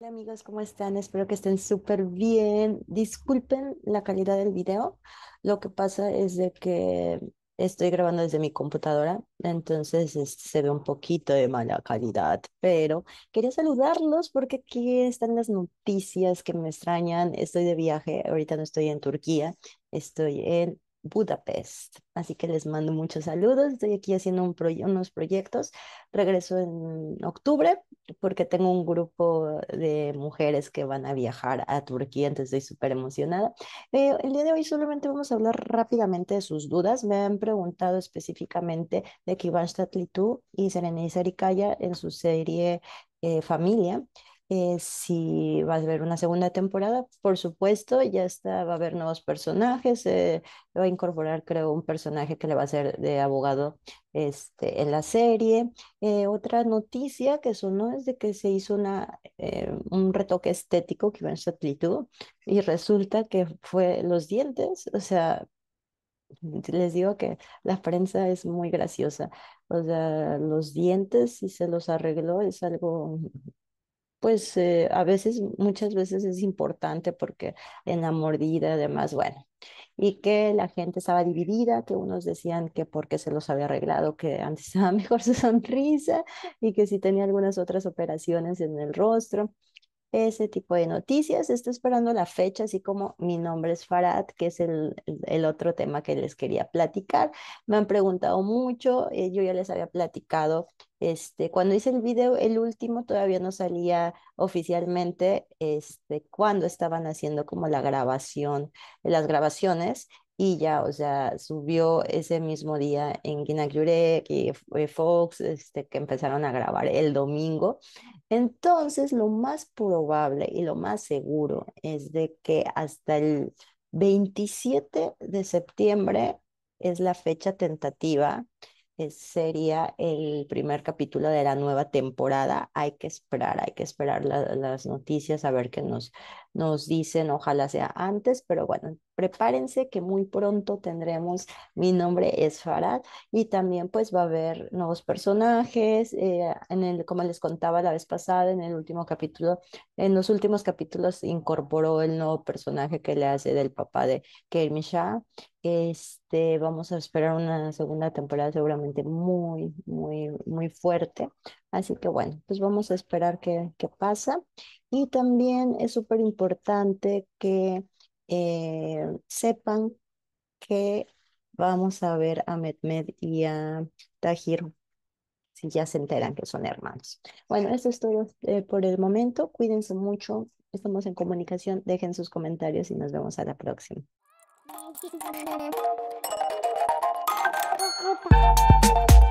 Hola amigos, ¿cómo están? Espero que estén súper bien. Disculpen la calidad del video. Lo que pasa es de que estoy grabando desde mi computadora, entonces este, se ve un poquito de mala calidad, pero quería saludarlos porque aquí están las noticias que me extrañan. Estoy de viaje, ahorita no estoy en Turquía, estoy en Budapest. Así que les mando muchos saludos. Estoy aquí haciendo un unos proyectos. Regreso en octubre porque tengo un grupo de mujeres que van a viajar a Turquía, entonces estoy súper emocionada. Eh, el día de hoy solamente vamos a hablar rápidamente de sus dudas. Me han preguntado específicamente de Kivan Statlitú y Serenay Sarikaya en su serie eh, Familia. Eh, si va a haber una segunda temporada, por supuesto, ya está, va a haber nuevos personajes, eh, va a incorporar, creo, un personaje que le va a ser de abogado este, en la serie. Eh, otra noticia que sonó es de que se hizo una, un retoque estético que iba en su y resulta que fue los dientes, o sea, les digo que la prensa es muy graciosa. O sea, los dientes, si se los arregló, es algo pues eh, a veces, muchas veces es importante porque en la mordida además, bueno, y que la gente estaba dividida, que unos decían que porque se los había arreglado, que antes estaba mejor su sonrisa y que si tenía algunas otras operaciones en el rostro ese tipo de noticias. Estoy esperando la fecha, así como mi nombre es Farad, que es el, otro tema que les quería platicar. Me han preguntado mucho, eh, yo ya les había platicado, este, cuando hice el video, el último todavía no salía oficialmente, este, cuando estaban haciendo como la grabación, las grabaciones, y ya, o sea, subió ese mismo día en Guinacuré, que Fox, este, que empezaron a grabar el domingo. Entonces, lo más probable y lo más seguro es de que hasta el 27 de septiembre es la fecha tentativa, es, eh, sería el primer capítulo de la nueva temporada. Hay que esperar, hay que esperar las noticias a ver qué nos, nos dicen, ojalá sea antes, pero bueno, prepárense que muy pronto tendremos, mi nombre es Farad y también pues va a haber nuevos personajes, eh, en el, como les contaba la vez pasada, en el último capítulo, en los últimos capítulos incorporó el nuevo personaje que le hace del papá de Kermit Shah. Este, vamos a esperar una segunda temporada seguramente muy, muy muy fuerte. Así que bueno, pues vamos a esperar qué, pasa. Y también es súper importante que eh, sepan que vamos a ver a Medmed y a Tajir si ya se enteran que son hermanos. Bueno, eso es todo eh, por el momento. Cuídense mucho. Estamos en comunicación. Dejen sus comentarios y nos vemos a la próxima.